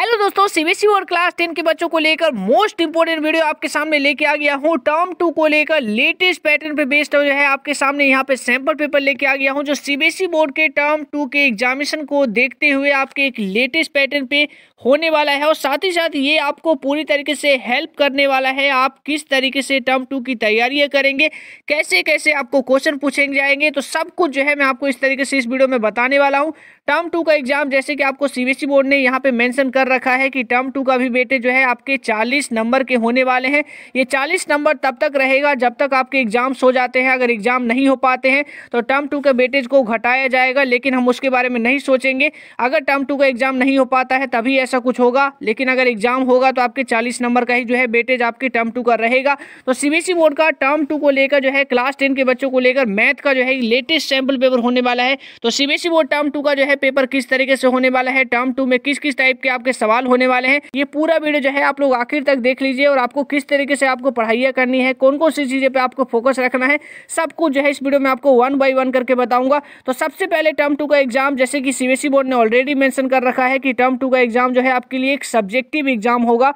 hello दोस्तों CBSE और class ten के बच्चों को लेकर मोस्ट इंपोर्टेंट वीडियो आपके सामने लेके आ गया हूँ टर्म टू को लेकर लेटेस्ट पैटर्न पे बेस्ड जो है आपके सामने यहाँ पे सैंपल पेपर लेके आ गया हूँ जो सीबीएसई बोर्ड के टर्म टू के एग्जामिनेशन को देखते हुए आपके एक लेटेस्ट पैटर्न पे होने वाला है और साथ ही साथ ये आपको पूरी तरीके से हेल्प करने वाला है आप किस तरीके से टर्म टू की तैयारियाँ करेंगे कैसे कैसे आपको क्वेश्चन पूछे जाएंगे तो सब कुछ जो है मैं आपको इस तरीके से इस वीडियो में बताने वाला हूँ टर्म टू का एग्जाम जैसे कि आपको सीबीएसई e बोर्ड ने यहाँ पे मेंशन कर रखा है कि टर्म टू का भी बेटे जो है आपके 40 नंबर के होने वाले हैं ये 40 नंबर तब तक रहेगा जब तक आपके एग्जाम्स हो जाते हैं अगर एग्जाम नहीं हो पाते हैं तो टर्म टू के बेटेज को घटाया जाएगा लेकिन हम उसके बारे में नहीं सोचेंगे अगर टर्म टू का एग्जाम नहीं हो पाता है तभी ऐसा कुछ होगा लेकिन अगर एग्जाम होगा तो आपके चालीस नंबर का ही जो है बेटेज आपके टर्म टू का रहेगा तो सीबीएसई e बोर्ड का टर्म टू को लेकर जो है क्लास टेन के बच्चों को लेकर मैथ का जो है लेटेस्ट सैम्पल पेपर होने वाला है तो CBSE e board term two का जो है पेपर किस तरीके से होने वाला है टर्म टू में किस किस टाइप के आपके सवाल होने वाले हैं ये पूरा वीडियो जो है आप लोग आखिर तक देख लीजिए और आपको किस तरीके से आपको पढ़ाइया करनी है कौन कौन सी चीज़ें पे आपको फोकस रखना है सब कुछ जो है इस वीडियो में आपको वन बाई वन करके बताऊंगा तो सबसे पहले टर्म टू का एग्जाम जैसे कि सीबीएसई बोर्ड ने ऑलरेडी मैंशन कर रखा है कि टर्म टू का एग्जाम जो है आपके लिए एक सब्जेक्टिव एग्जाम होगा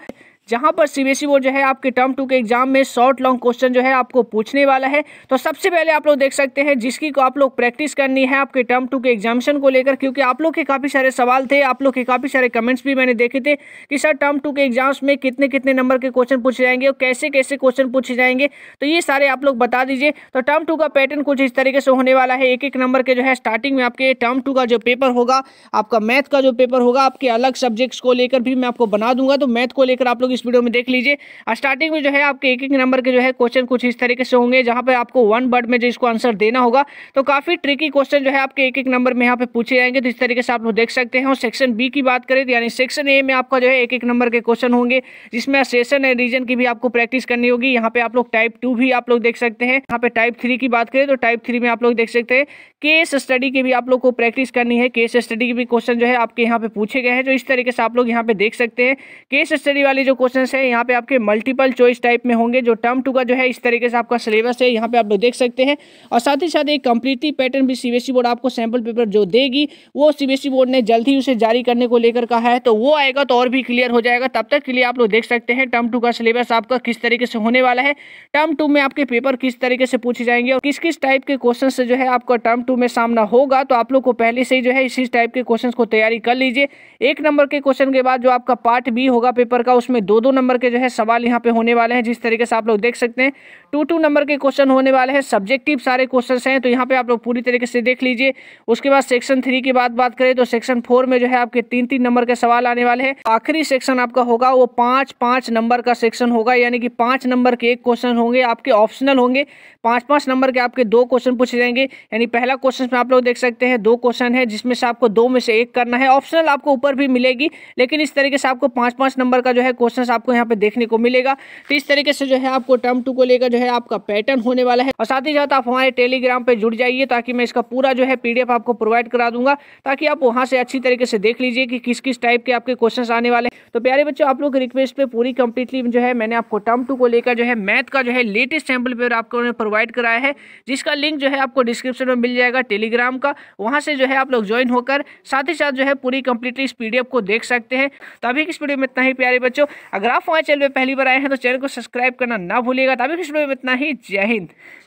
जहां पर सीबीएसई बोर्ड e जो है आपके टर्म टू के एग्जाम में शॉर्ट लॉन्ग क्वेश्चन जो है आपको पूछने वाला है तो सबसे पहले आप लोग देख सकते हैं जिसकी को आप लोग प्रैक्टिस करनी है आपके टर्म टू के एग्जामिशन को लेकर क्योंकि आप लोग के काफ़ी सारे सवाल थे आप लोग के काफ़ी सारे कमेंट्स भी मैंने देखे थे कि सर टर्म टू के एग्जाम्स में कितने कितने नंबर के क्वेश्चन पूछे जाएंगे और कैसे कैसे क्वेश्चन पूछे जाएंगे तो ये सारे आप लोग बता दीजिए तो टर्म टू का पैटर्न कुछ इस तरीके से होने वाला है एक एक नंबर के जो है स्टार्टिंग में आपके टर्म टू का जो पेपर होगा आपका मैथ का जो पेपर होगा आपके अलग सब्जेक्ट्स को लेकर भी मैं आपको बना दूंगा तो मैथ को लेकर आप लोग इस वीडियो में देख लीजिए स्टार्टिंग में जो है आपके एक एक नंबर के जो है क्वेश्चन कुछ इस तरीके से होंगे जहाँ पर आपको वन वर्ड में जो इसको आंसर देना होगा तो काफ़ी ट्रिकी क्वेश्चन जो है आपके एक एक नंबर में यहाँ पर पूछे जाएंगे तो इस तरीके से आप लोग देख सकते हैं और सेक्शन बी की बात करें तो यानी सेक्शन ए में आपका जो है एक एक नंबर के क्वेश्चन होंगे जिसमें सेशन एंड रीजन की भी आपको प्रैक्टिस करनी होगी यहाँ पे आप लोग टाइप टू भी आप लोग देख सकते हैं यहाँ पे टाइप थ्री की बात करें तो टाइप थ्री में आप लोग देख सकते हैं केस स्टडी की भी आप लोग को प्रैक्टिस करनी है केस स्टडी के भी क्वेश्चन जो है आपके यहाँ पे पूछे गए हैं जो इस तरीके से आप लोग यहाँ पे देख सकते हैं केस स्टडी वाले जो क्वेश्चन है यहाँ पे आपके मल्टीपल चॉइस टाइप में होंगे जो टर्म टू का जो है इस तरीके से आपका सिलेबस है यहाँ पे आप लोग देख सकते हैं और साथ ही साथ एक कंप्लीटली पैटर्न भी सी बोर्ड e आपको सैम्पल पेपर जो देगी वो सी बोर्ड e ने जल्द ही उसे जारी करने को लेकर कहा है तो वो आएगा तो और भी क्लियर हो जाएगा तब तक के लिए आप लोग देख सकते हैं टर्म टू का सिलेबस आपका किस तरीके से होने वाला है टर्म टू में आपके पेपर किस तरीके से पूछे जाएंगे और किस किस टाइप के क्वेश्चन से जो है आपका टर्म टू में सामना होगा तो आप लोग को पहले से ही जो है इसी टाइप के क्वेश्चन को तैयारी कर लीजिए एक नंबर के क्वेश्चन के बाद जो आपका पार्ट बी होगा पेपर का उसमें दो दो दो नंबर के जो है सवाल यहाँ पे होने वाले हैं जिस तरीके से आप लोग देख सकते हैं टू टू नंबर के क्वेश्चन होने वाले हैं सब्जेक्टिव सारे क्वेश्चन हैं तो यहाँ पे आप लोग पूरी तरीके से देख लीजिए उसके बाद सेक्शन थ्री की बात बात करें तो सेक्शन फोर में जो है आपके तीन तीन नंबर के सवाल आने वाले हैं आखिरी सेक्शन आपका होगा वो पाँच पाँच नंबर का सेक्शन होगा यानी कि पाँच नंबर के एक क्वेश्चन होंगे आपके ऑप्शनल होंगे पाँच पाँच नंबर के आपके दो क्वेश्चन पूछे जाएंगे यानी पहला क्वेश्चन में आप लोग देख सकते हैं दो क्वेश्चन है जिसमें से आपको दो में से एक करना है ऑप्शनल आपको ऊपर भी मिलेगी लेकिन इस तरीके से आपको पाँच पाँच नंबर का जो है क्वेश्चन प्रोसेस आपको यहाँ पे देखने को मिलेगा तो इस तरीके से जो है आपको टर्म टू को लेकर जो है आपका पैटर्न होने वाला है और साथ ही साथ आप हमारे टेलीग्राम पे जुड़ जाइए ताकि मैं इसका पूरा जो है पीडीएफ आपको प्रोवाइड करा दूंगा ताकि आप वहां से अच्छी तरीके से देख लीजिए कि किस किस टाइप के आपके क्वेश्चन आने वाले हैं तो प्यारे बच्चों आप लोग रिक्वेस्ट पे पूरी कंप्लीटली जो है मैंने आपको टर्म टू को लेकर जो है मैथ का जो है लेटेस्ट सैम्पल पेपर आपको प्रोवाइड कराया है जिसका लिंक जो है आपको डिस्क्रिप्शन में मिल जाएगा टेलीग्राम का वहां से जो है आप लोग ज्वाइन होकर साथ ही साथ जो है पूरी कंप्लीटली इस पीडीएफ को देख सकते हैं तो अभी इस वीडियो में इतना ही प्यारे बच्चों अगर आप हमारे चैनल पर पहली बार आए हैं तो चैनल को सब्सक्राइब करना ना भूलिएगा तभी फिर इतना ही जय हिंद